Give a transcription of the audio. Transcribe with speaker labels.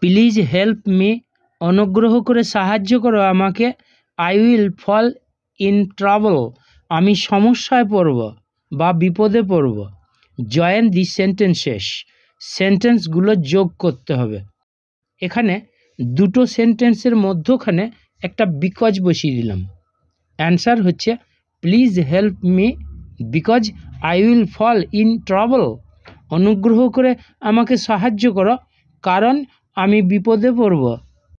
Speaker 1: please help me অনুগ্রহ করে সাহায্য করো আমাকে I will fall in trouble আমি সমস্যায় পড়ব বা বিপদে পড়ব জয়েন দি সেন্টেন্সেস সেন্টেন্সগুলো যোগ করতে হবে এখানে দুটো সেন্টেন্সের মধ্যখানে একটা বিকজ বসিয়ে দিলাম অ্যান্সার হচ্ছে please help me because I will fall in trouble অনুগ্রহ করে আমাকে সাহায্য করো কারণ আমি বিপদে পড়ব